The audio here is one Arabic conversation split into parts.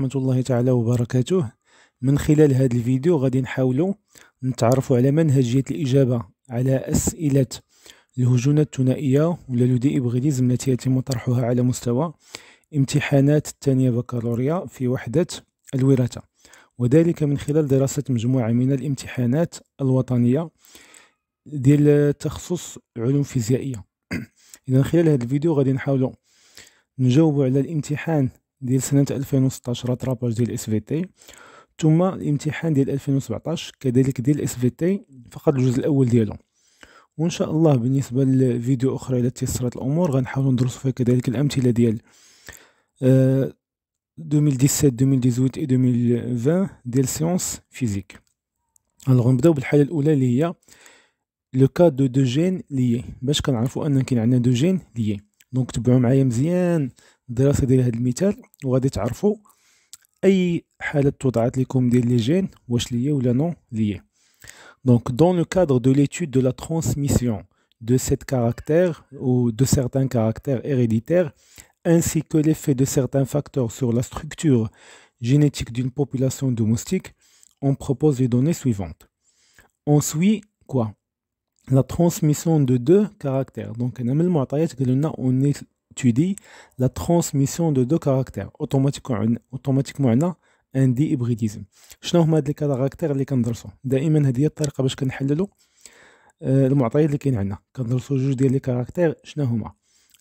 ورحمة الله تعالى وبركاته من خلال هذا الفيديو غادي نحاولوا نتعرفوا على منهجية الإجابة على أسئلة الهجونة الثنائية ولا إبغيليزم التي يتم طرحها على مستوى امتحانات الثانية بكالوريا في وحدة الوراثة وذلك من خلال دراسة مجموعة من الامتحانات الوطنية ديال تخصص علوم فيزيائية إذا خلال هذا الفيديو غادي نحاولوا نجاوبوا على الامتحان ديال سنه 2016 راتراباج ديال اس في تي ثم الامتحان ديال 2017 كذلك ديال اس في تي فقط الجزء الاول ديالو وان شاء الله بالنسبه لفيديو اخرى الى تيسرت الامور غنحاولوا ندرسوا فيها كذلك الامثله ديال 2017 2018 و 2020 ديال سيونس فيزيك الوغ نبداو بالحاله الاولى اللي هي لو كاد دو دو جين ليي باش كنعرفوا ان كاين عندنا دو جين ليي دونك تبعوا معايا مزيان Donc, dans le cadre de l'étude de la transmission de sept caractères ou de certains caractères héréditaires, ainsi que l'effet de certains facteurs sur la structure génétique d'une population de moustiques on propose les données suivantes. On suit quoi La transmission de deux caractères. Donc, on est tu dis la transmission de deux caractères automatiquement automatiquement عندنا عندي ابريديزم شنو هما هاد لي كاركتير اللي كندرسو دائما هادي هي الطريقه باش كنحللو المعطيات اللي كاين عندنا كندرسو جوج ديال لي كاركتير شنو هما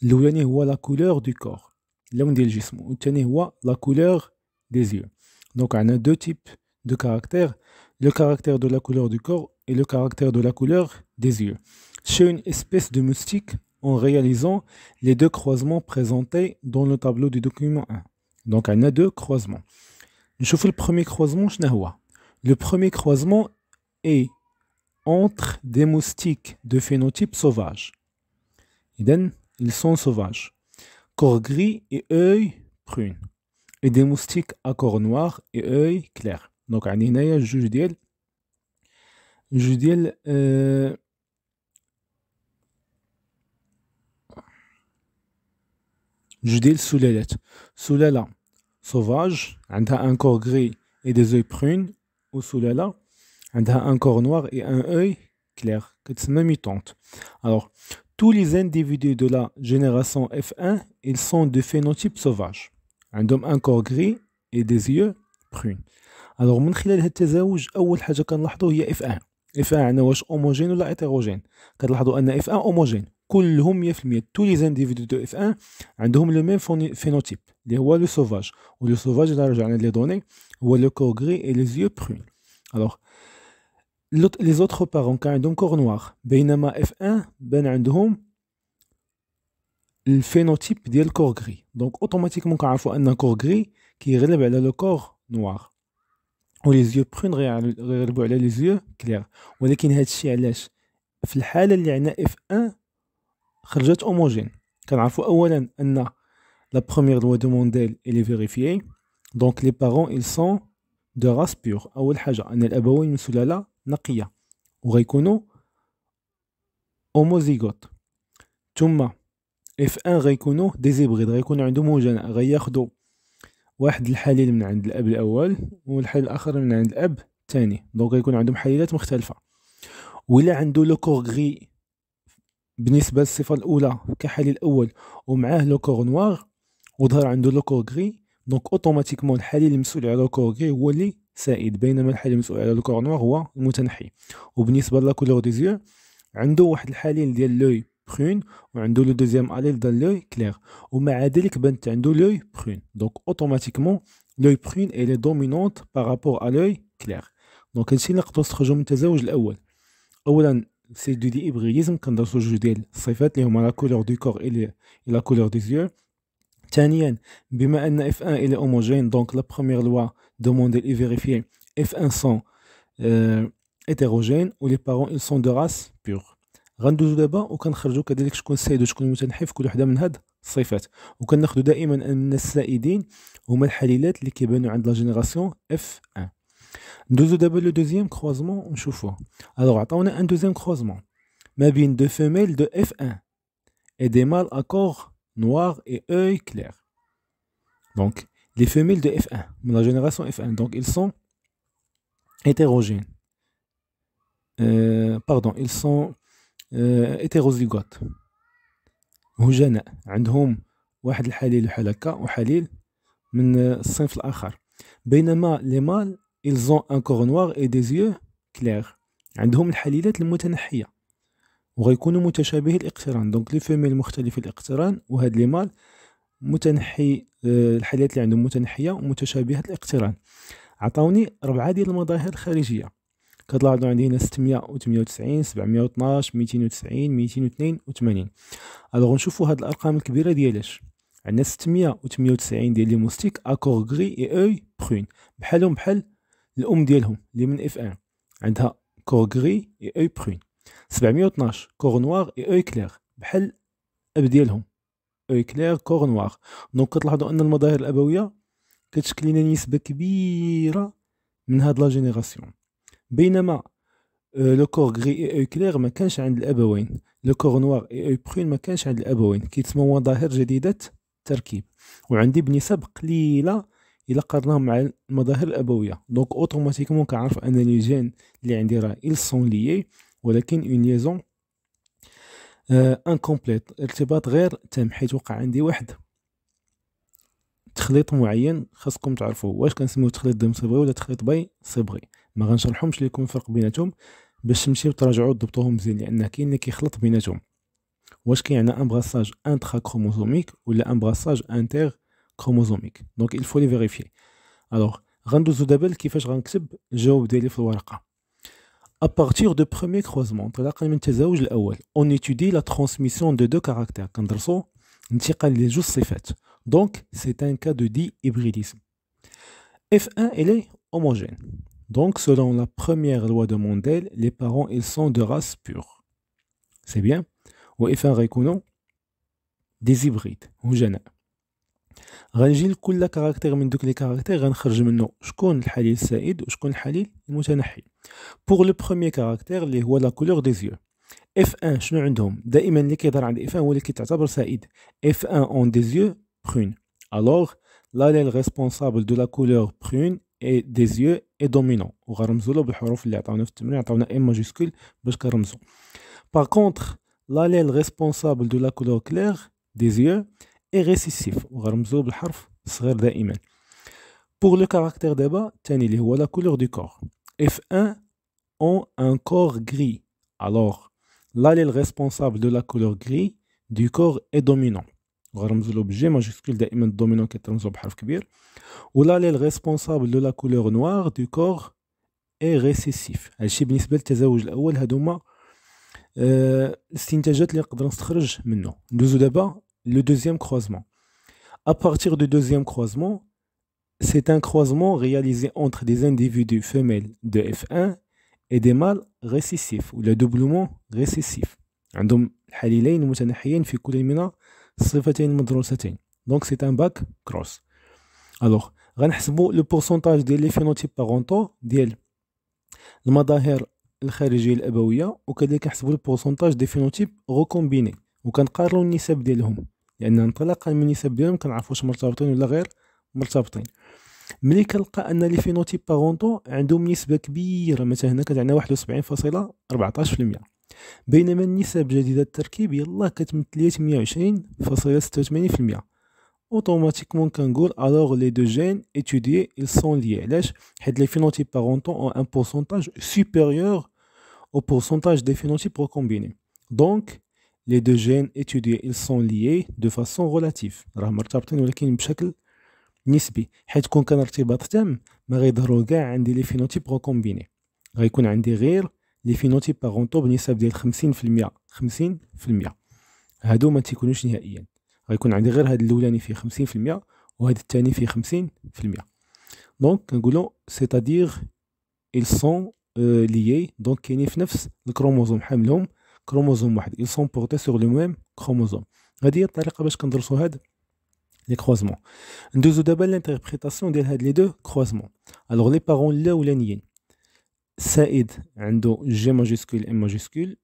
الاولاني هو لا كولور دو كور اللون ديال الجسم والثاني هو لا كولور دي زيو دونك عندنا دو تيب دو كاركتير لو caractère de la couleur du corps et le caractère de la couleur des yeux. Chez une espèce de moustique, en réalisant les deux croisements présentés dans le tableau du document 1. Donc, y a deux croisements. Je fais le premier croisement, je Le premier croisement est entre des moustiques de phénotype sauvage. ils sont sauvages. Corps gris et œil prune. Et des moustiques à corps noir et œil clair. Donc, on a juge Je dis le soulélette. Soulela, sauvage, elle un corps gris et des yeux prunes. Ou soulela, elle un corps noir et un œil clair, que c'est même mutante. Alors, tous les individus de la génération F1, ils sont de phénotype sauvage. Un homme un corps gris et des yeux prunes. Alors, mon خلال هذا التزاوج اول حاجه كنلاحظوا هي f 1 f 1 homogène ou هوموجين hétérogène هيتيروجين كنلاحظوا que f 1 homogène. كلهم 100% تو لي زانديفيدو دو اف 1 عندهم لو ميم فينوتيب اللي هو لو سوفاج ولو سوفاج اذا رجعنا لي دوني هو لو كور غري اي لي زيو برون الوغ لي زوتر بارون كان عندهم كور نوار بينما اف 1 بان عندهم الفينوتيب ديال كور غري دونك اوتوماتيكمون كنعرفوا ان كور غري كيغلب على لو كور نوار و لي زيو برون غيغلبوا على لي زيو كلير ولكن هادشي علاش في الحاله اللي عندنا اف 1 خرجت اوموجين كنعرفوا اولا ان لا بروميير لوا دو مونديل الي فيريفيي دونك لي بارون ايل سون دو راس بيور اول حاجه ان الابوين من سلاله نقيه وغيكونوا اوموزيغوت ثم اف ان غيكونوا ديزيبغيد غيكون عندهم وجناء غياخذوا واحد الحليل من عند الاب الاول والحليل الاخر من عند الاب الثاني دونك غيكون عندهم حليلات مختلفه ولا عنده لو كور غري بالنسبه للصفه الاولى كحل الاول ومعاه لو كور نوار وظهر عنده لو كور غري دونك اوتوماتيكمون الحليل المسؤول على لو كور غري هو اللي سائد بينما الحليل المسؤول على لو كور نوار هو المتنحي وبالنسبه لا كولور دي زيو عنده واحد الحالين ديال لوي برون وعنده لو دوزيام اليل ديال لوي كلير ومع ذلك بانت عنده لوي برون دونك اوتوماتيكمون لوي برون اي لي دومينونت بارابور ا لوي كلير دونك هادشي اللي نقدروا نستخرجوا من التزاوج الاول اولا C'est du hybridisme quand dans ce jeu d'elle, certaines sont mal la couleur du corps et la couleur des yeux. Deuxièmement, bien qu'elle F1, est homogène. Donc la première loi demande de vérifier si F1 sont euh, hétérogènes ou les parents ils sont de race pure. Rendez-vous là-bas où quand vous regardez les conséquences que nous tenons, vous regardez monsieur. Certaines où quand nous regardons les parents, ils sont hétérogènes ou maladies la génération F1. Nous le deuxième croisement, M. Alors, attends, on a un deuxième croisement. Mabine deux femelles de F1 et des mâles à corps noir et œil clair. Donc, les femelles de F1, la génération F1, donc, ils sont hétérogènes. Euh, pardon, ils sont hétérozygotes. Rogènes. Et donc, mais les ils ont un corps noir et des yeux clairs عندهم الحليلات المتنحية وغيكونوا متشابهي الاقتران دونك لي فيميل مختلف الاقتران وهاد لي مال متنحي آه، الحليلات اللي عندهم متنحية ومتشابهة الاقتران عطاوني ربعة ديال المظاهر الخارجية كتلاحظوا عندي هنا 698 712 290 282 الوغ نشوفوا هاد الارقام الكبيره ديالاش عندنا 698 ديال لي موستيك اكور غري اي اوي برون بحالهم بحال الام ديالهم اللي من اف ان عندها كور غري اي اوي برون 712 كور نوار اي اوي كلير بحال الاب ديالهم اوي كلير كور نوار دونك كتلاحظوا ان المظاهر الابويه كتشكل لنا نسبه كبيره من هاد لا جينيراسيون بينما لو كور غري اي اوي كلير ما كانش عند الابوين لو كور نوار اي اوي برون ما كانش عند الابوين كيتسموا مظاهر جديده التركيب وعندي بنسب قليله الا قرناه مع المظاهر الابويه دونك اوتوماتيكمون كنعرف ان لي جين اللي عندي راه ايل سون ليي ولكن اون ليزون انكومبليت uh, ارتباط غير تام حيت وقع عندي واحد تخليط معين خاصكم تعرفوه واش كنسميوه تخليط دم صبغي ولا تخليط باي صبغي ما غنشرحهمش لكم الفرق بيناتهم باش تمشيو تراجعوا تضبطوهم مزيان لان كاين اللي كيخلط بيناتهم واش كيعني امبراساج انتر كروموزوميك ولا امبراساج انتر donc il faut les vérifier alors غندوزو دابا ديالي في à partir du premier croisement on étudie la transmission de deux caractères انتقال donc c'est un cas de hybridisme F1 elle est homogène donc selon la première loi de Mendel les parents ils sont de race pure c'est bien ou F1 a des hybrides homogènes غنجي لكل كاركتير من دوك لي كاركتير غنخرج منه شكون الحليل السائد وشكون الحليل المتنحي بوغ لو بروميير كاركتير اللي هو لا كولور دي زيو اف 1 شنو عندهم دائما اللي كيظهر عند اف 1 هو اللي كيتعتبر سائد اف 1 اون دي زيو برون الوغ لاليل ريسبونسابل دو لا كولور برون اي دي زيو اي دومينون وغنرمزو له بالحروف اللي عطاونا في التمرين عطاونا ام ماجيسكول باش كنرمزو باغ لا لاليل ريسبونسابل دو لا كولور كلير دي زيو اي ريسيسيف وغنرمزو بالحرف الصغير دائما بوغ لو كاركتير دابا الثاني اللي هو لا كولور دو كور اف 1 اون ان كور غري الوغ لا لي ريسبونسابل دو لا كولور غري دو كور اي دومينون غنرمزو له بجي ماجيسكول دائما الدومينون كترمزو بحرف كبير ولا لي ريسبونسابل دو لا كولور نوار دو كور اي ريسيسيف هادشي بالنسبه للتزاوج الاول هادو هما الاستنتاجات آه، اللي نقدر نستخرج منه ندوزو دابا le deuxième croisement. À partir du deuxième croisement, c'est un croisement réalisé entre des individus femelles de F1 et des mâles récessifs ou le doublement récessif. Donc c'est un bac cross. Alors, le pourcentage des phénotypes parentaux ديال le pourcentage des phénotypes recombinés لأن انطلاقا من كنعرفوا واش مرتبطين ولا غير مرتبطين ملي كنلقى ان لي فينوتيب بارونتو عندهم نسبه كبيره مثلا هنا كتعنا 71.14% بينما النسب جديده التركيب يلاه كتمثل 128.86% اوتوماتيكمون كنقول الوغ لي دو جين اتوديي ايل سون لي علاش حيت لي فينوتيب باغونتون ont ان بورسونتاج سوبيريور او بورسونتاج دي فينوتي بروكومبيني دونك لي دو جين étudiés ايل سون ليي دو فاسون غولاتيف راه مرتبطين ولكن بشكل نسبي حيت كون كان ارتباط تام ما غيظهروا كاع عندي لي فينوتيب كومبيني غيكون عندي غير لي فينوتيب باغونتو بنسب ديال 50% 50% هادو ما تيكونوش نهائيا غيكون عندي غير هاد الاولاني فيه 50% وهاد الثاني فيه 50% دونك كنقولوا سيتادير ايل سون ليي دونك كاينين في نفس الكروموزوم حاملهم كروموزوم واحد ils سون بورتي سور لو ميم كروموزوم هذه هي الطريقه باش كندرسوا هاد لي كروزمون ندوزو دابا لانتربريتاسيون ديال هاد لي دو كروزمون الوغ لي بارون الاولانيين سائد عنده جي ماجيسكول ام ماجيسكول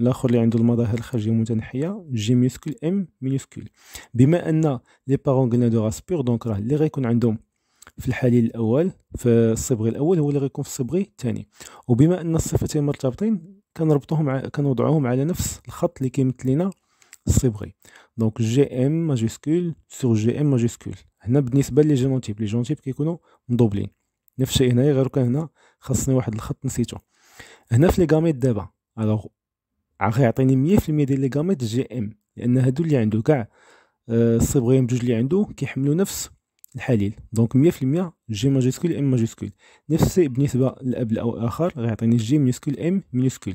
الاخر اللي عنده المظاهر الخارجيه متنحيه جي ميسكول ام ميسكول بما ان لي بارون قلنا دو راس دونك راه اللي غيكون عندهم في الحليل الاول في الصبغي الاول هو اللي غيكون في الصبغي الثاني وبما ان الصفتين مرتبطين كنربطوهم كنوضعوهم على نفس الخط اللي كيمثل لنا الصبغي دونك جي ام ماجيسكول سور جي ام ماجيسكول هنا بالنسبه لي جينوتيب لي جينوتيب كيكونوا مضوبلين نفس الشيء هنايا غير كان هنا خاصني واحد الخط نسيتو هنا في لي غاميت دابا الوغ غيعطيني 100% ديال لي غاميت جي ام لان هادو اللي عنده كاع آه، الصبغيين بجوج اللي عنده كيحملوا نفس الحليل دونك 100% جي ماجيسكول ام ماجيسكول نفس الشيء بالنسبه لاب او اخر غيعطيني جي مينيسكول ام مينيسكول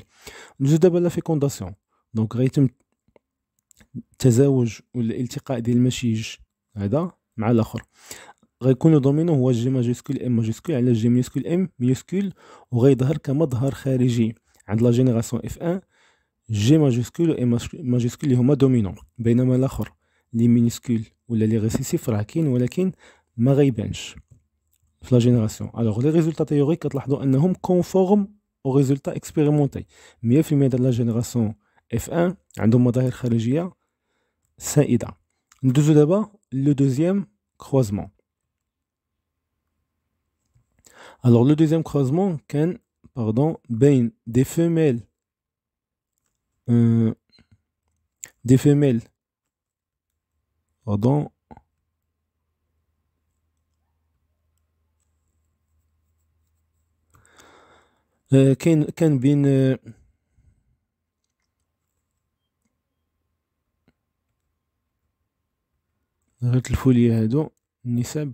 نجي دابا لا فيكونداسيون دونك غيتم التزاوج ولا ديال المشيج هذا مع الاخر غيكون الدومينو هو جي ماجيسكول ام ماجيسكول على جي مينيسكول ام مينيسكول وغيظهر كمظهر خارجي عند لا جينيراسيون اف 1 جي ماجيسكول و ام ماجيسكول اللي هما دومينون بينما الاخر لي مينيسكول ولا لي ريسيسيف راه كاين ولكن ما غيبانش في لا جينيراسيون الوغ لي ريزولتا تيوريك كتلاحظوا انهم كونفورم او ريزولتا اكسبيريمونتي 100% ديال لا جينيراسيون اف 1 عندهم مظاهر خارجيه سائده ندوزو دابا لو دوزيام كروزمون الوغ لو دوزيام كروزمون كان باردون بين دي فيميل دي فيميل pardon كان كان بين غير الفولية هادو النساب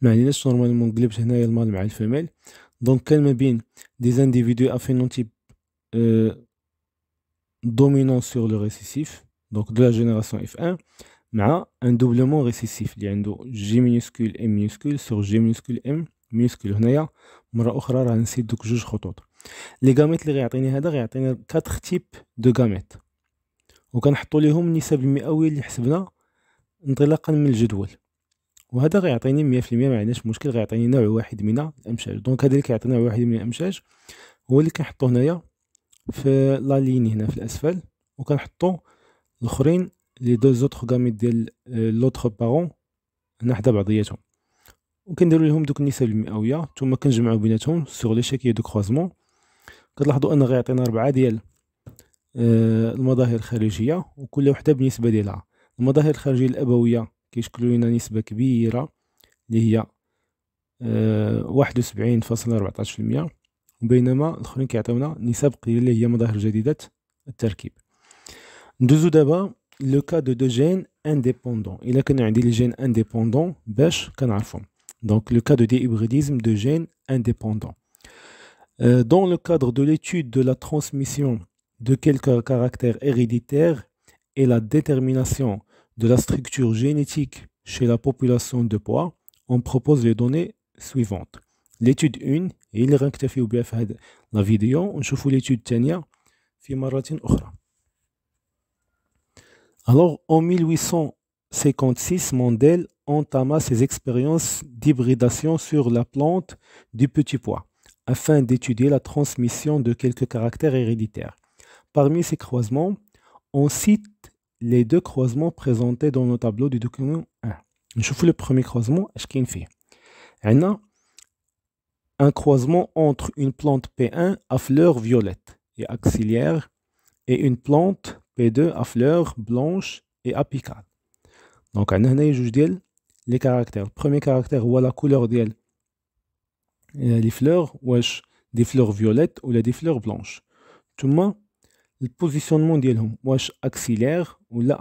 ما عليناش نورمالمون نقلبش هنايا المال مع الفمال دونك كان ما بين دي زانديفيدو افينونتيب أه دومينون سور لو ريسيسيف دونك دو لا جينيراسيون اف 1 مع ان دوبلومون ريسيسيف اللي عنده جي مينيسكول ام مينيسكول سور جي مينيسكول ام مينيسكول هنايا مره اخرى راه نسيت دوك جوج خطوط لي غاميت اللي غيعطيني هذا غيعطيني 4 تيب دو غاميت وكنحطوا ليهم النسب المئويه اللي حسبنا انطلاقا من الجدول وهذا غيعطيني 100% ما عندناش مشكل غيعطيني نوع واحد من الامشاج دونك هذا اللي كيعطي نوع واحد من الامشاج هو اللي كنحطو هنايا في لا لين هنا في الاسفل وكنحطو الاخرين لي دو زوتر غاميت ديال آه، لوتر بارون هنا حدا بعضياتهم وكنديروا لهم دوك النسب المئويه ثم كنجمعوا بيناتهم سوغ لي شيكي دو كروزمون كتلاحظوا ان غيعطينا ربعه ديال آه، المظاهر الخارجيه وكل وحده بالنسبه ديالها المظاهر الخارجيه الابويه كيشكلوا لنا نسبه كبيره اللي هي آه، واحد وسبعين فاصلة ربعطاش في المية deux الاخرين كيعطيونا le cas de مظاهر gènes indépendants il دابا لو un دو دو جين انديبوندون donc le cas de déhybridisme de gènes indépendants. Euh, dans le cadre de l'étude de la transmission de quelques caractères héréditaires et la détermination de la structure génétique chez la population de poids, on propose les données suivantes. L'étude 1 هي اللي غنكتفيو بها في هذا لا فيديو ونشوفوا ليتود الثانيه في Alors en 1856, Mandel entama ses expériences d'hybridation sur la plante du petit pois afin d'étudier la transmission de quelques caractères héréditaires. Parmi ces croisements, on cite les deux croisements présentés dans le tableau du document 1. Je vous le premier croisement, je un croisement entre une plante P1 à fleurs violettes et axillaires et une plante P2 à fleurs blanches et apicales. Donc, on a ici les caractères. premier caractère, à la couleur des les fleurs, واش des fleurs violettes ou des fleurs blanches. Tout le positionnement ديالهم واش axillaire ou la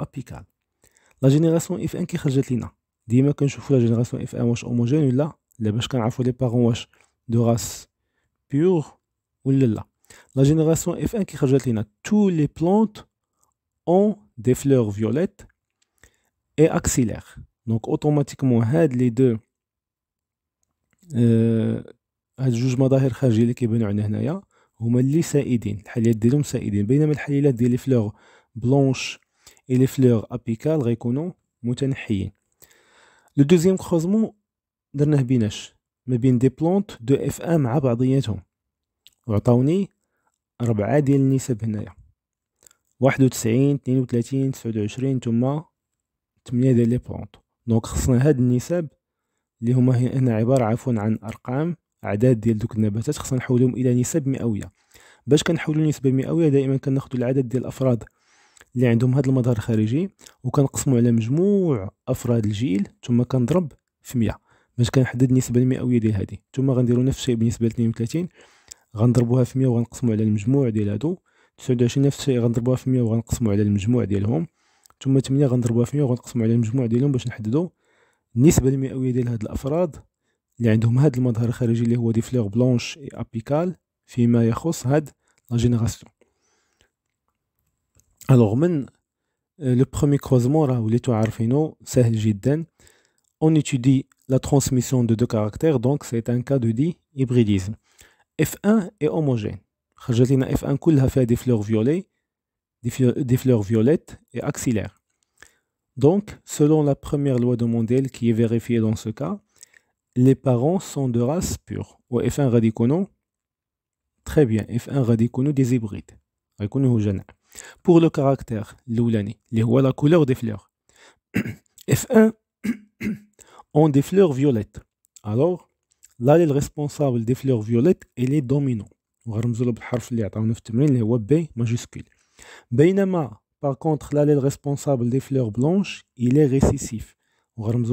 La génération F1 qui خرجت quand ديما la génération F1 homogène ou là, les parents دو راس بيور ولا لا لا جينيراسيون اف ان كي خرجت لينا تو لي بلونت اون دي فلور فيوليت اي اكسيلير دونك اوتوماتيكمون هاد لي دو أه هاد جوج مظاهر خارجيه اللي كيبانو عندنا هنايا هما اللي سائدين الحاليات ديالهم سائدين بينما الحليلات ديال لي فلور بلونش اي لي فلور ابيكال غيكونوا متنحيين لو دوزيام كروزمون درناه بيناش ما بين دي بلونت دو اف ام مع بعضياتهم وعطاوني ربعة ديال النسب هنايا واحد وتسعين اثنين وثلاثين تسعود وعشرين ثم تمنية ديال لي بلونت دونك خصنا هاد النسب اللي هما هنا عبارة عفوا عن أرقام أعداد ديال دوك النباتات خصنا نحولهم إلى نسب مئوية باش كنحولو نسبة مئوية دائما كناخدو العدد ديال الأفراد اللي عندهم هاد المظهر الخارجي وكنقسمو على مجموع أفراد الجيل ثم كنضرب في مئة باش كنحدد النسبه المئويه ديال هادي ثم غنديرو نفس الشيء بالنسبه ل 32 غنضربوها في 100 وغنقسموا على المجموع ديال هادو 29 نفس الشيء غنضربوها في 100 وغنقسموا على المجموع ديالهم ثم 8 غنضربوها في 100 وغنقسموا على المجموع ديالهم باش نحددو النسبه المئويه ديال هاد الافراد اللي عندهم هاد المظهر الخارجي اللي هو دي فليغ بلونش اي ابيكال فيما يخص هاد لا جينيراسيون الوغ من آه، لو برومي كروزمون راه وليتو عارفينو سهل جدا on étudie la transmission de deux caractères, donc c'est un cas de dit hybridisme. F1 est homogène. F1 كلها fait des fleurs des fleurs violettes et axillaires. Donc, selon la première loi de Mondel qui est vérifiée dans ce cas, les parents sont de race pure. Ou F1 radicono, très bien, F1 radicono des hybrides. Pour le caractère, l'oulani, les la couleur des fleurs. F1 ont des fleurs violettes. Alors, l'allèle responsable des fleurs violettes est les dominos B majuscule. par contre l'allèle responsable des fleurs blanches il est récessif le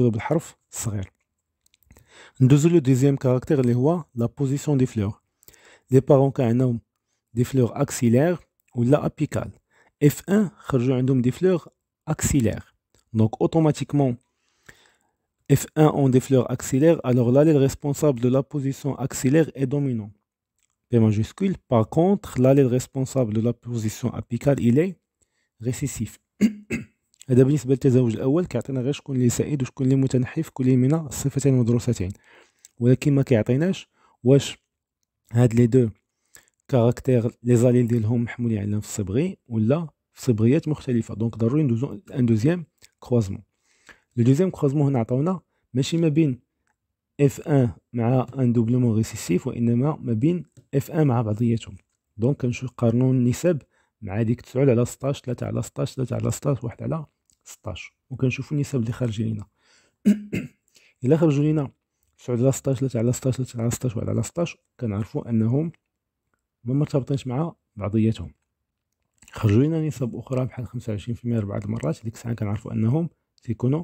deuxième caractère les la position des fleurs les parents qui ont des fleurs axillaires ou la apicale f1 des fleurs axillaires donc automatiquement F1 ont des fleurs axillaires alors l'allèle responsable de la position axillaire est dominant. P majuscule. Par contre, l'allèle responsable de la position apicale, il est récessif. La définition de la théorie d'Aouj, c'est qu'il y a deux qui de saïds, ou des moutains de saïds, ou des moutains c'est-à-dire qu'il y a deux types de saïds. Mais ce n'est pas le cas, deux caractères, les allèles d'Aouj sont liées à l'un dans le sébri, et l'un dans le est différent, donc il y un deuxième croisement. لو دوزيام كروزمون هنا عطاونا ماشي ما بين اف ان مع ان دوبلومون ريسيسيف وانما ما بين اف ان مع بعضياتهم دونك قارنو النسب مع ديك 9 على 16 3 على 16 3 على 16 واحد على 16 وكنشوفوا النسب اللي خارجين لينا الا خرجوا لينا 9 على 16 3 على 16 3 على 16 واحد على 16 كنعرفوا انهم ما مرتبطينش مع بعضياتهم خرجوا لينا نسب اخرى بحال 25% اربعه المرات ديك الساعه كنعرفوا انهم تيكونوا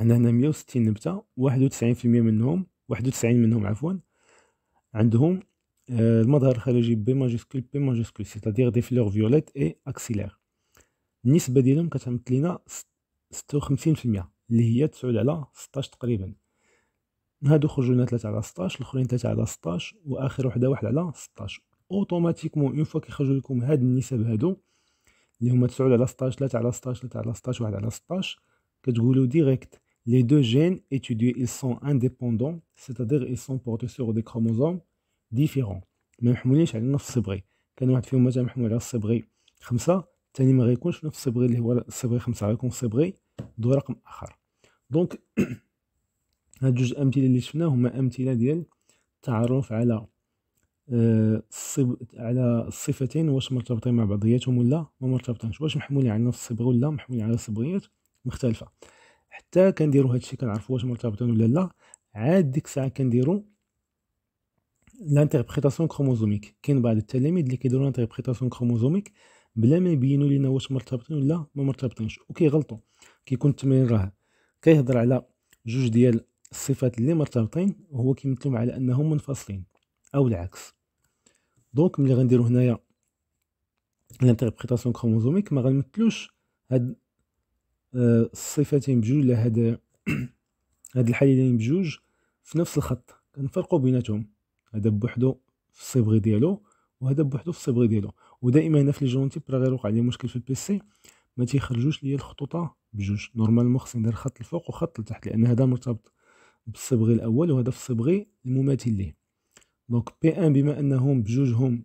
عندنا هنا 160 نبته 91% منهم 91 منهم عفوا عندهم آه، المظهر الخارجي بي ماجيسكول بي ماجيسكول سيتادير دي فلور فيوليت اي اكسيلير النسبه ديالهم كتمثل لينا 56% اللي هي تسعود على 16 تقريبا هادو خرجونا لنا 3 على 16 الاخرين 3 على 16 واخر وحده واحد على 16 اوتوماتيكمون اون فوا كيخرجوا لكم هاد النسب هادو اللي هما 9 على 16 3 على 16 3 على 16 1 على 16 كتقولوا ديريكت Les deux gènes étudiés, ils sont indépendants, c'est-à-dire ils sont portés sur des chromosomes différents. ما محمولينش على نفس الصبغي كان واحد فيهم مثلا محمول على الصبغي خمسة الثاني ما غيكونش نفس الصبغي اللي هو الصبغي خمسة غيكون صبغي ذو رقم آخر دونك هاد جوج أمثلة اللي شفنا هما أمثلة ديال التعرف على أه على الصفتين واش مرتبطين مع بعضياتهم ولا ما مرتبطينش واش محمولين على نفس الصبغي ولا محمولين على صبغيات مختلفة حتى كنديرو هادشي كنعرفو واش مرتبطين ولا لا عاد ديك الساعه كنديرو لانتربريتاسيون كروموزوميك كاين بعض التلاميذ اللي كيديروا لانتربريتاسيون كروموزوميك بلا ما يبينوا لينا واش مرتبطين ولا ما مرتبطينش وكيغلطوا كيكون التمرين راه كيهضر على جوج ديال الصفات اللي مرتبطين وهو كيمثلهم على انهم منفصلين او العكس دونك ملي غنديرو هنايا لانتربريتاسيون كروموزوميك ما غنمثلوش هاد الصفتين بجوج ولا هاد هاد بجوج في نفس الخط كنفرقوا بيناتهم هذا بوحدو في الصبغي ديالو وهذا بوحدو في الصبغي ديالو ودائما هنا في لي برا غير وقع لي مشكل في البيسي ما تيخرجوش ليا الخطوطه بجوج نورمالمون خصني ندير خط الفوق وخط لتحت لان هذا مرتبط بالصبغي الاول وهذا في الصبغي المماثل ليه دونك بي ان بما انهم بجوجهم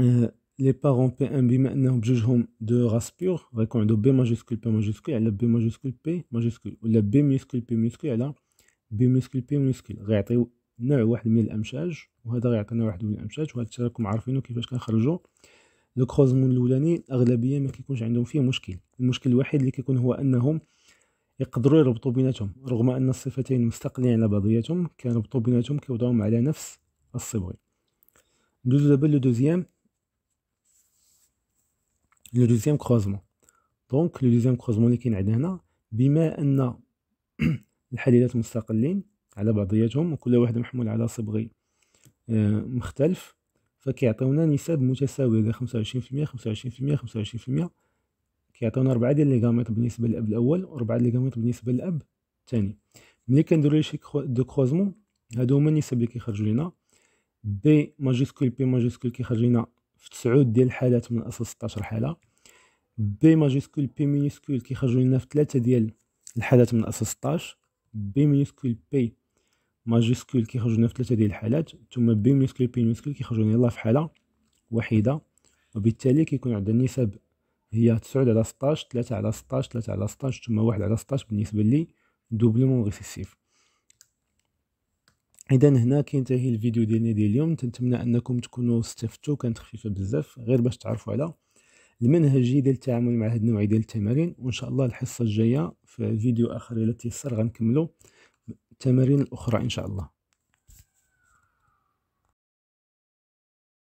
آه، لي بارون بي ان بما انهم بجوجهم دو راس بيغ غيكون عندو بي ماجيسكول بي ماجيسكول على بي ماجيسكول بي ماجيسكول ولا بي ميسكول بي ميسكول على بي ميسكول بي ميسكول غيعطيو نوع واحد من الامشاج وهذا غيعطينا واحد من الامشاج وهذا الشيء راكم عارفينو كيفاش كنخرجو لو كروزمون الاولاني الاغلبيه ما كيكونش عندهم فيه مشكل المشكل الوحيد اللي كيكون هو انهم يقدروا يربطوا بيناتهم رغم ان الصفتين مستقلين على بعضياتهم كيربطوا بيناتهم كيوضعوهم على نفس الصبغي ندوزو دابا لو دوزيام لو دوزيام كروزمون دونك لو دوزيام كروزمون اللي كاين عندنا هنا بما ان الحديدات مستقلين على بعضياتهم وكل واحد محمول على صبغي آه، مختلف فكيعطيونا نسب متساويه ديال 25% 25% 25% كيعطيونا ربعة ديال ليغاميط بالنسبه للاب الاول وربعة ديال ليغاميط بالنسبه للاب الثاني ملي كنديرو لي شي دو كروزمون هادو هما النسب اللي كيخرجوا لينا بي ماجيسكول بي ماجيسكول كيخرج لينا في 9 ديال الحالات من اصل 16 حاله بي ماجيسكول بي مينيسكول كيخرجوا لنا في 3 ديال الحالات من اصل 16 بي مينيسكول بي ماجيسكول كيخرجوا لنا في 3 ديال الحالات ثم بي مينيسكول بي مينيسكول كيخرجوا لنا في حاله وحيده وبالتالي كيكون عندنا النسب هي 9 على 16 3 على 16 3 على 16 ثم 1 على 16 بالنسبه لي دوبلومون ريسيسيف اذا هنا كينتهي الفيديو ديالنا ديال اليوم نتمنى انكم تكونوا استفدتوا كانت خفيفه بزاف غير باش تعرفوا على المنهجيه ديال التعامل مع هاد النوع ديال التمارين وان شاء الله الحصه الجايه في فيديو اخر الى تيسر غنكملوا التمارين الاخرى ان شاء الله